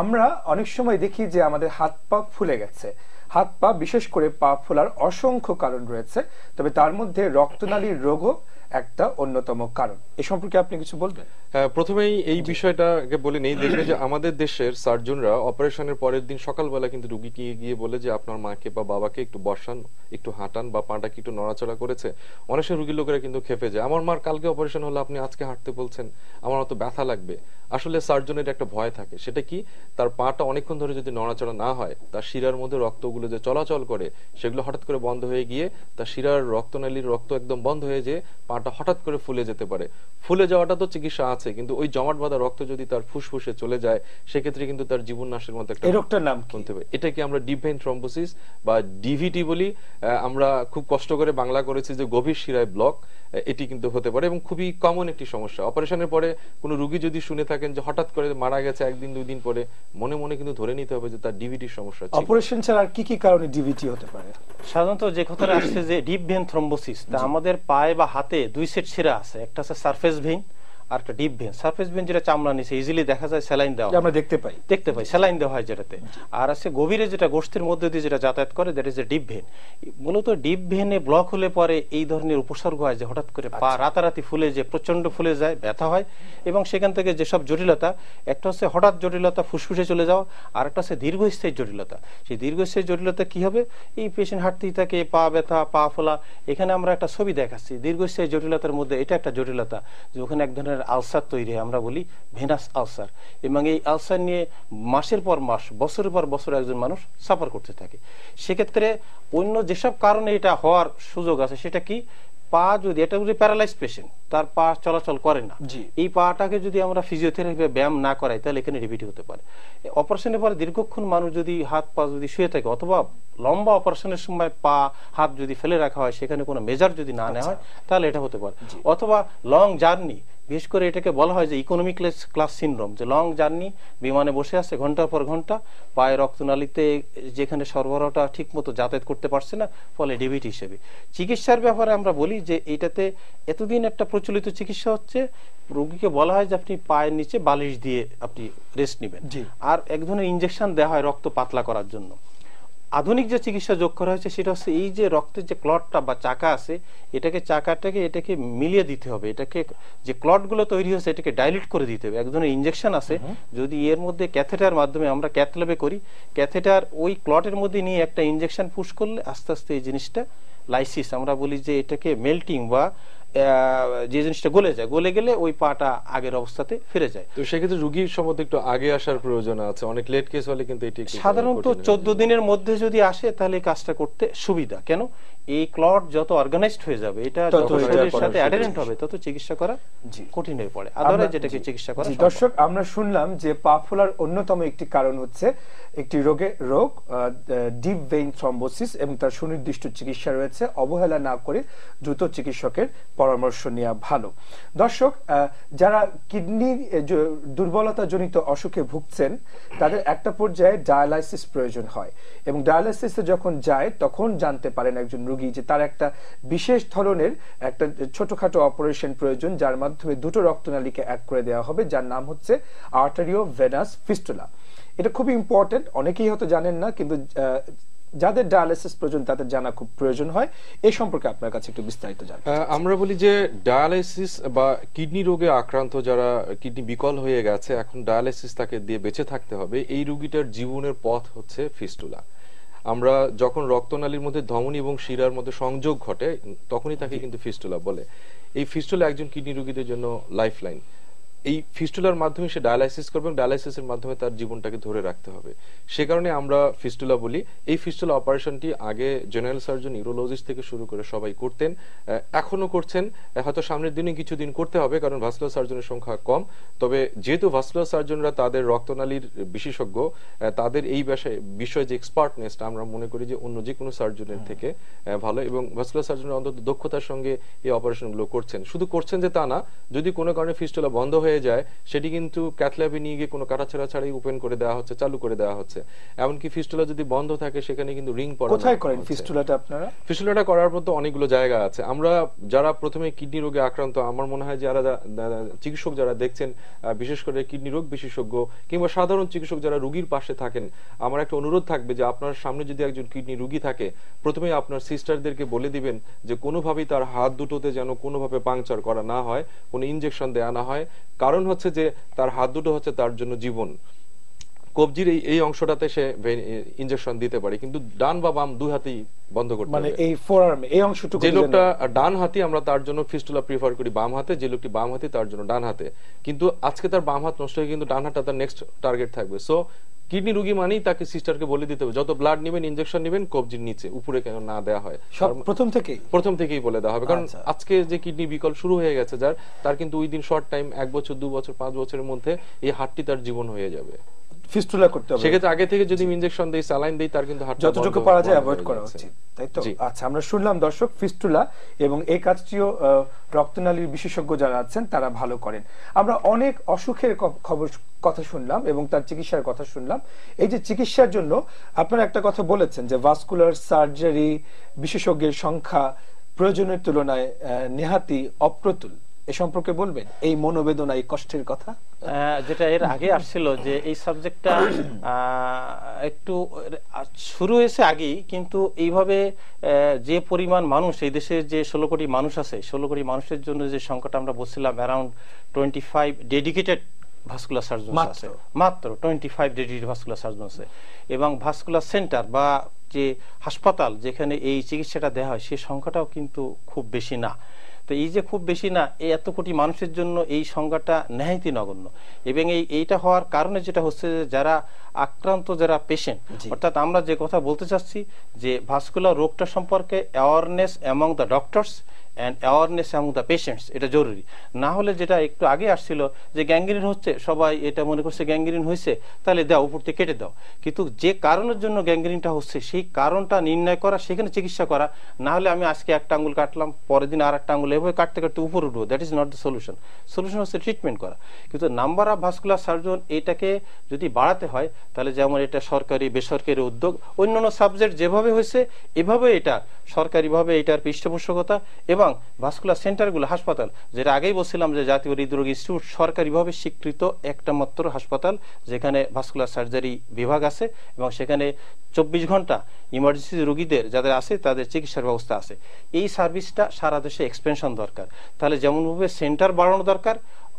আমরা অনেক সময় দেখি যে আমাদের হাত পা ফুলে গেছে হাত পা বিশেষ করে পা ফোলার অসংখ্য কারণ রয়েছে তবে তার মধ্যে রক্তনালীর রোগও একটা অন্যতম কারণ এ সম্পর্কে আপনি কিছু বলবেন হ্যাঁ, প্রথমেই এই বিষয়টাকে বলে নেই দেখবে যে আমাদের দেশের সার্জনরা অপারেশনের পরের দিন সকালবেলা কিন্তু রুগীকে গিয়ে বলে যে আপনার মাকে বা বাবাকে একটু বসান একটু হাঁটান বা পাটা কি একটু নড়াচড়া করেছে অনেক সময় রুগীর লোকেরা কিন্তু খেপে যায় আমার মার কালকে অপারেশন হলো আপনি আজকে হাঁটতে বলছেন আমার অত ব্যথা লাগবে আসলে সার্জনের একটা ভয় থাকে সেটা কি তার পাটা অনেকক্ষণ ধরে যদি নড়াচড়া না হয় তার শিরার মধ্যে রক্তগুলো যে চলাচল করে সেগুলো হঠাৎ করে বন্ধ হয়ে গিয়ে তার শিরার রক্তনালীর রক্ত একদম বন্ধ হয়ে যেয়ে পা জমাটা হঠাৎ করে ফুলে যেতে পারে ফুলে যাওয়াটা তো চিকিৎসা আছে কিন্তু ওই জমাট বাঁধা রক্ত যদি তার ফুসফুসে চলে যায় সেক্ষেত্রে কিন্তু তার জীবন নাশের মতো একটা রোগটার নাম শুনতে হবে এটা কি আমরা ডিপ ভেইন থ্রম্বোসিস বা ডিভিটি বলি আমরা খুব কষ্ট করে বাংলা করেছি যে গভীর শিরায় ব্লক এটি কিন্তু হতে পারে এবং খুবই কমন একটি সমস্যা অপারেশনের পরে কোনো রুগী যদি শুনে থাকেন যে হঠাৎ করে মারা গেছে একদিন দুই দিন পরে মনে মনে কিন্তু ধরে নিতে হবে যে তার ডিভিটির সমস্যা অপারেশন ছাড়া আর কি কি কারণে ডিভিটি হতে পারে সাধারণত যে কথাটা আসছে যে ডিপ ভেন থ্রম্বোসিস তা আমাদের পায়ে বা হাতে দুই সেট ছেঁড়া আছে একটা আছে সারফেস ভেন আর একটা ডিপ ভেন সারফেস ভেন যেটা চামড়া নিচে ইজিলি দেখা যায় স্যালাইন দেওয়া আমরা দেখতে পাই দেখতে পাই স্যালাইন দেওয়া হয় যেটাতে আর আছে গভীরে যেটা গোষ্ঠীর মধ্যে দিয়ে যেটা যাতায়াত করে that is a deep vein মূলত ডিপ ভেনে ব্লক হলে পরে এই ধরনের উপসর্গ হয় যে হঠাৎ করে পা আচ্ছা। রাতারাতি ফুলে যে প্রচন্ড ফুলে যায় ব্যথা হয় এবং সেখান থেকে যেসব জটিলতা একটা হচ্ছে হঠাৎ জটিলতা ফুসফুসে চলে যাওয়া আর একটা হচ্ছে দীর্ঘস্থায়ী জটিলতা সেই দীর্ঘস্থায়ী জটিলতা কি হবে এই পেশেন্ট হাঁটতেই থাকে পা ব্যথা পা ফোলা এখানে আমরা একটা ছবি দেখাচ্ছি দীর্ঘস্থায়ী জটিলতার মধ্যে এটা একটা জটিলতা যে ওখানে এক ধরনের ধরনের আলসার তৈরি হয় আমরা বলি ভেনাস আলসার এবং এই আলসার নিয়ে মাসের পর মাস বছরের পর বছর একজন মানুষ সাফার করতে থাকে সেক্ষেত্রে অন্য যেসব কারণে এটা হওয়ার সুযোগ আছে সেটা কি পা যদি এটা যদি প্যারালাইজ পেশেন্ট তার পা চলাচল করে না এই পাটাকে যদি আমরা ফিজিওথেরাপি ব্যায়াম না করাই তাহলে এখানে রিপিট হতে পারে অপারেশনের পরে দীর্ঘক্ষণ মানুষ যদি হাত পা যদি শুয়ে থাকে অথবা লম্বা অপারেশনের সময় পা হাত যদি ফেলে রাখা হয় সেখানে কোনো মেজার যদি না নেওয়া হয় আচ্ছা। তাহলে এটা হতে পারে অথবা লং জার্নি বিশেষ করে এটাকে বলা হয় যে ইকোনমিক ক্লাস সিনড্রোম যে লং জার্নি বিমানে বসে আছে ঘন্টার পর ঘন্টা পায়ে রক্তনালীতে যেখানে সরবরাহটা ঠিকমতো যাতায়াত করতে পারছে না ফলে ডেবিট হিসেবে চিকিৎসার ব্যাপারে আমরা বলি যে এটাতে এতদিন একটা প্রচলিত চিকিৎসা হচ্ছে রোগীকে বলা হয় যে আপনি পায়ের নিচে বালিশ দিয়ে আপনি রেস্ট নেবেন আর এক ধরনের ইঞ্জেকশন দেওয়া হয় রক্ত পাতলা করার জন্য আধুনিক যে চিকিৎসা যোগ করা হয়েছে সেটা হচ্ছে এই যে রক্তের যে ক্লটটা বা চাকা আছে এটাকে চাকাটাকে এটাকে মিলিয়ে দিতে হবে এটাকে যে ক্লটগুলো তৈরি হয়েছে এটাকে ডাইলিট করে দিতে হবে এক ধরনের ইঞ্জেকশন আছে যদি এর মধ্যে ক্যাথেটার মাধ্যমে আমরা ক্যাথলেবে করি ক্যাথেটার ওই ক্লটের মধ্যে নিয়ে একটা ইঞ্জেকশন পুশ করলে আস্তে আস্তে এই জিনিসটা লাইসিস আমরা বলি যে এটাকে মেল্টিং বা যে জিনিসটা গলে যায় গলে গেলে ওই পাটা আগের অবস্থাতে ফিরে যায় তো সেক্ষেত্রে রুগীর সম্বন্ধে একটু আগে আসার প্রয়োজন আছে অনেক লেট কেস হলে কিন্তু এটি সাধারণত চোদ্দ দিনের মধ্যে যদি আসে তাহলে কাজটা করতে সুবিধা কেন এই ক্লট যত অর্গানাইজড হয়ে যাবে এটা যত শরীরের সাথে অ্যাডারেন্ট হবে তত চিকিৎসা করা কঠিন হয়ে পড়ে আদারে যেটাকে চিকিৎসা করা দর্শক আমরা শুনলাম যে পা ফোলার অন্যতম একটি কারণ হচ্ছে একটি রোগে রোগ ডিপ ভেইন থ্রম্বোসিস এবং তার সুনির্দিষ্ট চিকিৎসা রয়েছে অবহেলা না করে দ্রুত চিকিৎসকের পরামর্শ নেওয়া ভালো দর্শক যারা কিডনি জনিত অসুখে ভুগছেন তাদের একটা পর্যায়ে ডায়ালাইসিস প্রয়োজন হয় এবং ডায়ালাইসিসে যখন যায় তখন জানতে পারেন একজন রুগী যে তার একটা বিশেষ ধরনের একটা ছোটখাটো অপারেশন প্রয়োজন যার মাধ্যমে দুটো রক্তনালীকে এক করে দেওয়া হবে যার নাম হচ্ছে আর্টারিও ভেনাস ফিস্টুলা এটা খুবই ইম্পর্টেন্ট অনেকেই হয়তো জানেন না কিন্তু যাদের ডায়ালিসিস প্রয়োজন তাদের জানা খুব প্রয়োজন হয় এ সম্পর্কে আপনার কাছে একটু বিস্তারিত জানতে আমরা বলি যে ডায়ালিসিস বা কিডনি রোগে আক্রান্ত যারা কিডনি বিকল হয়ে গেছে এখন ডায়ালিসিস তাকে দিয়ে বেঁচে থাকতে হবে এই রোগীটার জীবনের পথ হচ্ছে ফিস্টুলা আমরা যখন রক্তনালীর মধ্যে ধমনী এবং শিরার মধ্যে সংযোগ ঘটে তখনই তাকে কিন্তু ফিস্টুলা বলে এই ফিস্টুলা একজন কিডনি রোগীদের জন্য লাইফলাইন এই ফিস্টুলার মাধ্যমে সে ডায়ালাইসিস করবে এবং ডায়ালাইসিসের মাধ্যমে তার জীবনটাকে ধরে রাখতে হবে সে কারণে আমরা ফিস্টুলা বলি এই ফিস্টুলা অপারেশনটি আগে জেনারেল সার্জন ইউরোলজিস্ট থেকে শুরু করে সবাই করতেন এখনও করছেন হয়তো সামনের দিনে কিছুদিন করতে হবে কারণ ভাস্কুলার সার্জনের সংখ্যা কম তবে যেহেতু ভাস্কুলার সার্জনরা তাদের রক্তনালীর বিশেষজ্ঞ তাদের এই বিষয়ে যে এক্সপার্টনেসটা আমরা মনে করি যে অন্য যে কোনো সার্জনের থেকে ভালো এবং ভাস্কুলার সার্জনের অন্তত দক্ষতার সঙ্গে এই অপারেশনগুলো করছেন শুধু করছেন যে তা না যদি কোনো কারণে ফিস্টুলা বন্ধ হয়ে হয়ে যায় সেটি কিন্তু ক্যাথল্যাবে নিয়ে গিয়ে কোনো কাটাছাড়া ছাড়াই ওপেন করে দেওয়া হচ্ছে চালু করে দেওয়া হচ্ছে এমনকি ফিস্টুলা যদি বন্ধ থাকে সেখানে কিন্তু রিং পড়ে কোথায় করেন ফিস্টুলাটা আপনারা ফিস্টুলাটা করার মতো অনেকগুলো জায়গা আছে আমরা যারা প্রথমে কিডনি রোগে আক্রান্ত আমার মনে হয় যারা চিকিৎসক যারা দেখছেন বিশেষ করে কিডনি রোগ বিশেষজ্ঞ কিংবা সাধারণ চিকিৎসক যারা রুগীর পাশে থাকেন আমার একটা অনুরোধ থাকবে যে আপনার সামনে যদি একজন কিডনি রুগী থাকে প্রথমে আপনার সিস্টারদেরকে বলে দিবেন যে কোনোভাবেই তার হাত দুটোতে যেন কোনোভাবে পাংচার করা না হয় কোনো ইনজেকশন দেওয়া না হয় কারণ হচ্ছে যে তার হাত দুটো হচ্ছে তার জন্য জীবন কবজির এই এই অংশটাতে সে ইনজেকশন দিতে পারে কিন্তু ডান বা বাম দুই হাতেই বন্ধ করতে মানে এই ফোরআর্ম এই অংশটুকু যে লোকটা ডান হাতি আমরা তার জন্য ফিস্টুলা প্রিফার করি বাম হাতে যে লোকটি বাম হাতি তার জন্য ডান হাতে কিন্তু আজকে তার বাম হাত নষ্ট হয়ে কিন্তু ডান হাতটা তার নেক্সট টার্গেট থাকবে সো কিডনি রুগী মানেই তাকে সিস্টারকে বলে দিতে হবে যত ব্লাড নেবেন ইনজেকশন নেবেন কবজির নিচে উপরে কেন না দেওয়া হয় প্রথম থেকেই প্রথম থেকেই বলে দেওয়া হবে কারণ আচ্ছা। আজকে যে কিডনি বিকল শুরু হয়ে গেছে যার তার কিন্তু উইদিন শর্ট টাইম এক বছর দু বছর পাঁচ বছরের মধ্যে এই হাটটি তার জীবন হয়ে যাবে ফিস্টুলা করতে হবে সেক্ষেত্রে আগে থেকে যদি ইনজেকশন দেই স্যালাইন দেই তার কিন্তু হার্ট যতটুকু পারা যায় অ্যাভয়েড করা উচিত তাই তো আচ্ছা আমরা শুনলাম দর্শক ফিস্টুলা এবং এই কাজটিও রক্তনালীর বিশেষজ্ঞ যারা আছেন তারা ভালো করেন আমরা অনেক অসুখের খবর কথা শুনলাম এবং তার চিকিৎসার কথা শুনলাম এই যে চিকিৎসার জন্য আপনারা একটা কথা বলেছেন যে ভাস্কুলার সার্জারি বিশেষজ্ঞের সংখ্যা প্রয়োজনের তুলনায় নেহাতি অপ্রতুল এ সম্পর্কে বলবেন এই মনোবেদনা এই কষ্টের কথা যেটা এর আগে আসছিল যে এই সাবজেক্টটা একটু শুরু হয়েছে আগেই কিন্তু এইভাবে যে পরিমাণ মানুষ এই দেশে যে ষোলো কোটি মানুষ আছে ষোলো কোটি মানুষের জন্য যে সংখ্যাটা আমরা বলছিলাম around twenty five dedicated vascular surgeon আছে মাত্র twenty five dedicated vascular surgeon আছে এবং ভাস্কুলার সেন্টার বা যে হাসপাতাল যেখানে এই চিকিৎসাটা দেওয়া হয় সে সংখ্যাটাও কিন্তু খুব বেশি না তো এই যে খুব বেশি না এই এত কোটি মানুষের জন্য এই সংজ্ঞাটা নেহাইতি নগণ্য এবং এই এইটা হওয়ার কারণে যেটা হচ্ছে যে যারা আক্রান্ত যারা পেশেন্ট অর্থাৎ আমরা যে কথা বলতে চাচ্ছি যে ভাস্কুলার রোগটা সম্পর্কে awareness among the doctors and awareness among the patients এটা জরুরি না হলে যেটা একটু আগে আসছিল যে গ্যাঙ্গেরিন হচ্ছে সবাই এটা মনে করছে গ্যাঙ্গেরিন হয়েছে তাহলে দাও উপর থেকে কেটে দাও কিন্তু যে কারণের জন্য গ্যাঙ্গেরিনটা হচ্ছে সেই কারণটা নির্ণয় করা সেখানে চিকিৎসা করা না হলে আমি আজকে একটা আঙ্গুল কাটলাম পরের দিন আর একটা আঙুল এভাবে কাটতে কাটতে উপর উঠবো that is not the solution solution হচ্ছে ট্রিটমেন্ট করা কিন্তু নাম্বার অফ ভাস্কুলার সার্জন এটাকে যদি বাড়াতে হয় তাহলে যেমন এটা সরকারি বেসরকারি উদ্যোগ অন্যান্য সাবজেক্ট যেভাবে হয়েছে এভাবে এটা সরকারিভাবে এটার পৃষ্ঠপোষকতা এবং এবং ভাস্কুলার সেন্টারগুলো হাসপাতাল যেটা আগেই বলছিলাম যে জাতীয় হৃদরোগ ইনস্টিটিউট সরকারিভাবে স্বীকৃত একটা মাত্র হাসপাতাল যেখানে ভাস্কুলার সার্জারি বিভাগ আছে এবং সেখানে চব্বিশ ঘন্টা ইমার্জেন্সি রোগীদের যাদের আছে তাদের চিকিৎসার ব্যবস্থা আছে এই সার্ভিসটা সারা দেশে এক্সপেনশন দরকার তাহলে যেমনভাবে সেন্টার বাড়ানো দরকার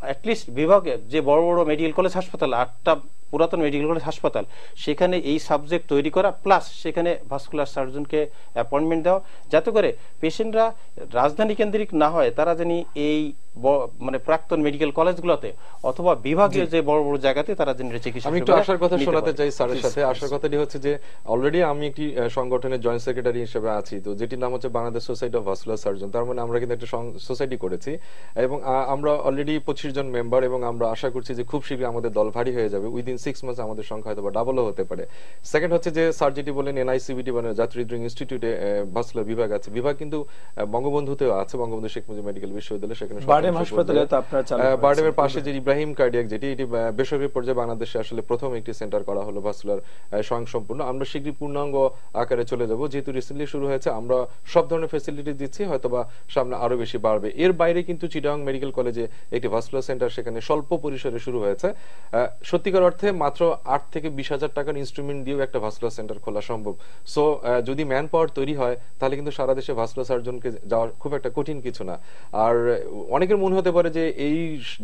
অ্যাটলিস্ট বিভাগে যে বড় বড় মেডিকেল কলেজ হাসপাতাল আটটা পুরাতন মেডিকেল কলেজ হাসপাতাল সেখানে এই সাবজেক্ট তৈরি করা প্লাস সেখানে ভাস্কুলার সার্জনকে অ্যাপয়েন্টমেন্ট দেওয়া যাতে করে পেশেন্টরা রাজধানী কেন্দ্রিক না হয় তারা জানি এই মানে প্রাক্তন মেডিকেল কলেজগুলোতে অথবা বিভাগীয় যে বড় বড় জায়গাতে তারা যেন চিকিৎসা আমি একটু আসার কথা শোনাতে চাই স্যারের সাথে আসার কথাটি হচ্ছে যে অলরেডি আমি একটি সংগঠনের জয়েন্ট সেক্রেটারি হিসেবে আছি তো যেটির নাম হচ্ছে Bangladesh society of vascular surgeon তার মানে আমরা কিন্তু একটা সোসাইটি করেছি এবং আমরা অলরেডি পঁচিশ জন মেম্বার এবং আমরা আশা করছি যে খুব শীঘ্রই আমাদের দল ভারী হয়ে যাবে উইদিন সিক্স মান্থস আমাদের সংখ্যা হয়তো বা ডাবলও হতে পারে সেকেন্ড হচ্ছে যে স্যার যেটি বললেন এনআইসিবিটি মানে জাতীয় রিডিং ইনস্টিটিউটে ভাসলো বিভাগ আছে বিভাগ কিন্তু বঙ্গবন্ধুতেও আছে বঙ্গবন্ধু শেখ মুজিব মেডিকেল বিশ্ববিদ্যালয় সেখানে বার্ডেম হাসপাতালে তো আপনারা চালু বার্ডেমের পাশে যে ইব্রাহিম কার্ডিয়াক যেটি এটি বেসরকারি পর্যায়ে বাংলাদেশে আসলে প্রথম একটি সেন্টার করা হলো ভাসলার স্বয়ংসম্পূর্ণ আমরা শীঘ্রই পূর্ণাঙ্গ আকারে চলে যাব যেহেতু রিসেন্টলি শুরু হয়েছে আমরা সব ধরনের ফেসিলিটি দিচ্ছি হয়তোবা সামনে আরো বেশি বাড়বে এর বাইরে কিন্তু চিটাং মেডিকেল কলেজে একটি ভাসলার সেন্টার সেখানে স্বল্প পরিসরে শুরু হয়েছে সত্যিকার অর্থে মাত্র আট থেকে বিশ হাজার টাকার ইনস্ট্রুমেন্ট দিয়েও একটা ভাস্কুলার সেন্টার খোলা সম্ভব সো যদি ম্যান পাওয়ার তৈরি হয় তাহলে কিন্তু সারা দেশে ভাস্কুলার সার্জনকে যাওয়া খুব একটা কঠিন কিছু না আর অনেকের মনে হতে পারে যে এই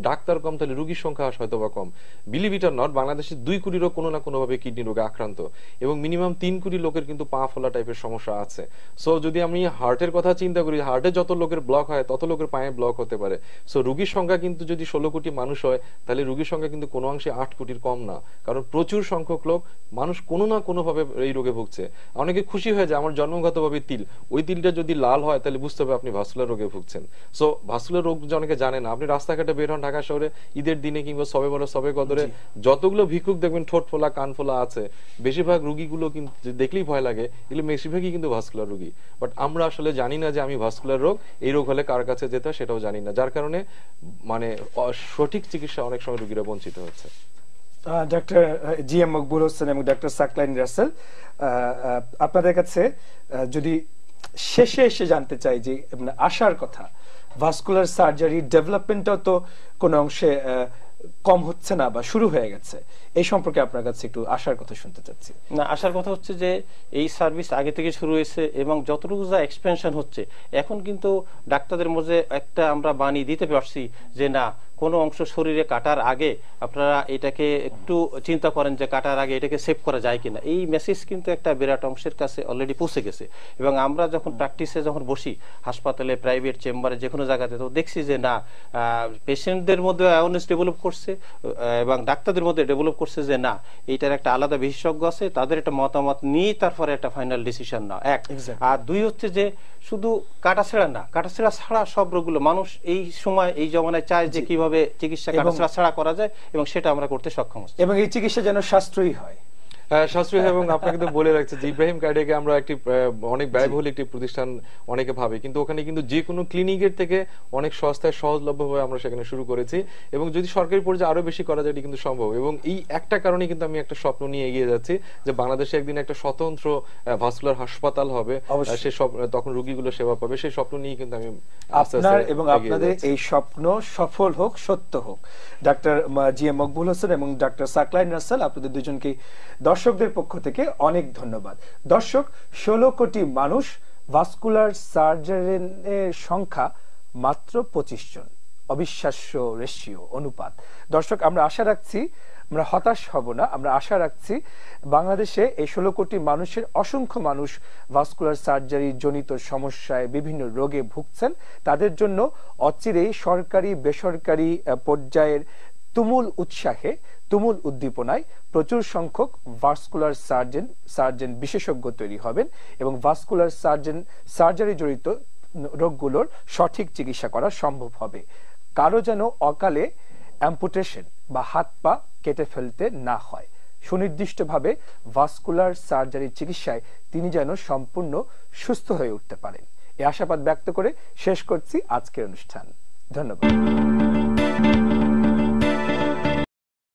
ডাক্তার কম তাহলে রুগীর সংখ্যা হয়তো বা কম বিলিভ ইট আর নট বাংলাদেশে দুই কোটিরও কোনো না কোনোভাবে কিডনি রোগে আক্রান্ত এবং মিনিমাম তিন কোটি লোকের কিন্তু পা ফোলা টাইপের সমস্যা আছে সো যদি আমি হার্টের কথা চিন্তা করি হার্টে যত লোকের ব্লক হয় তত লোকের পায়ে ব্লক হতে পারে সো রুগীর সংখ্যা কিন্তু যদি ষোলো কোটি মানুষ হয় তাহলে রুগীর সংখ্যা কিন্তু কোনো অংশে আট কোটির কম না কারণ প্রচুর সংখ্যক লোক মানুষ কোনো না কোনোভাবে এই রোগে ভুগছে অনেকে খুশি হয়ে যায় আমার জন্মগতভাবে তিল ওই তিলটা যদি লাল হয় তাহলে বুঝতে হবে আপনি ভাসুলার রোগে ভুগছেন সো ভাসুলার রোগ যে অনেকে জানে না আপনি রাস্তাঘাটে বের হন ঢাকা শহরে ঈদের দিনে কিংবা সবে বলো সবে কদরে যতগুলো ভিক্ষুক দেখবেন ঠোঁট ফোলা কান ফোলা আছে বেশিরভাগ রুগীগুলো কিন্তু দেখলেই ভয় লাগে এগুলো বেশিরভাগই কিন্তু ভাস্কুলার রুগী বাট আমরা আসলে জানি না যে আমি ভাস্কুলার রোগ এই রোগ হলে কার কাছে যেতে সেটাও জানি না যার কারণে মানে সঠিক চিকিৎসা অনেক সময় রুগীরা বঞ্চিত হচ্ছে doctor G M Maqbul Hossain এবং ডক্টর সাকলাইন রাসেল আপনাদের কাছে যদি শেষে এসে জানতে চাই যে মানে আসার কথা ভাস্কুলার সার্জারি ডেভেলপমেন্টটাও তো কোনো অংশে কম হচ্ছে না বা শুরু হয়ে গেছে এই সম্পর্কে আপনার কাছে একটু আসার কথা শুনতে চাচ্ছি না আসার কথা হচ্ছে যে এই সার্ভিস আগে থেকে শুরু হয়েছে এবং যতটুকু যা এক্সপেনশন হচ্ছে এখন কিন্তু ডাক্তারদের মধ্যে একটা আমরা বাণী দিতে পারছি যে না কোনো অংশ শরীরে কাটার আগে আপনারা এটাকে একটু চিন্তা করেন যে কাটার আগে এটাকে সেভ করা যায় কিনা এই মেসেজ কিন্তু একটা বিরাট অংশের কাছে অলরেডি পৌঁছে গেছে এবং আমরা যখন প্র্যাকটিসে যখন বসি হাসপাতালে প্রাইভেট চেম্বারে যে কোনো জায়গাতে তো দেখছি যে না পেশেন্টদের মধ্যে অ্যাওয়ারনেস ডেভেলপ করছে এবং ডাক্তারদের মধ্যে ডেভেলপ করছে করছে যে না এটার একটা আলাদা বিশেষজ্ঞ আছে তাদের একটা মতামত নিয়ে তারপরে একটা ফাইনাল ডিসিশন নাও এক আর দুই হচ্ছে যে শুধু কাটাছেড়া না কাটাছেড়া ছাড়া সব রোগগুলো মানুষ এই সময় এই জমানায় চায় যে কিভাবে চিকিৎসা কাটাছেড়া ছাড়া করা যায় এবং সেটা আমরা করতে সক্ষম হচ্ছে এবং এই চিকিৎসা যেন সাশ্রয়ী হয় সাশ্রয় এবং আপনাকে তো বলে রাখছে যে ইব্রাহিম কার্ডিয়াকে আমরা একটি অনেক ব্যয়বহুল একটি প্রতিষ্ঠান অনেকে ভাবে কিন্তু ওখানে কিন্তু যে কোনো ক্লিনিকের থেকে অনেক সস্তায় সহজলভ্যভাবে আমরা সেখানে শুরু করেছি এবং যদি সরকারি পর্যায়ে আরো বেশি করা যায় এটি কিন্তু সম্ভব এবং এই একটা কারণে কিন্তু আমি একটা স্বপ্ন নিয়ে এগিয়ে যাচ্ছি যে বাংলাদেশে একদিন একটা স্বতন্ত্র ভাস্কুলার হাসপাতাল হবে সে সব তখন রোগীগুলো সেবা পাবে সেই স্বপ্ন নিয়ে কিন্তু আমি আপনার এবং আপনাদের এই স্বপ্ন সফল হোক সত্য হোক ডাক্তার জি এম মকবুল হোসেন এবং ডাক্তার সাকলাইন নার্সাল আপনাদের দুজনকে দশ দর্শকদের পক্ষ থেকে অনেক ধন্যবাদ দর্শক ১৬ কোটি মানুষ ভাস্কুলার সার্জারের সংখ্যা মাত্র পঁচিশ জন অবিশ্বাস্য রেশিও অনুপাত দর্শক আমরা আশা রাখছি আমরা হতাশ হব না আমরা আশা রাখছি বাংলাদেশে এই ষোলো কোটি মানুষের অসংখ্য মানুষ ভাস্কুলার সার্জারি জনিত সমস্যায় বিভিন্ন রোগে ভুগছেন তাদের জন্য অচিরেই সরকারি বেসরকারি পর্যায়ের তুমুল উৎসাহে তুমুল উদ্দীপনায় প্রচুর সংখ্যক ভাস্কুলার সার্জন সার্জন বিশেষজ্ঞ তৈরি হবেন এবং ভাস্কুলার সার্জন সার্জারি জড়িত রোগগুলোর সঠিক চিকিৎসা করা সম্ভব হবে কারো যেন অকালে অ্যাম্পুটেশন বা হাত পা কেটে ফেলতে না হয় সুনির্দিষ্টভাবে ভাস্কুলার সার্জারি চিকিৎসায় তিনি যেন সম্পূর্ণ সুস্থ হয়ে উঠতে পারেন এ আশাবাদ ব্যক্ত করে শেষ করছি আজকের অনুষ্ঠান ধন্যবাদ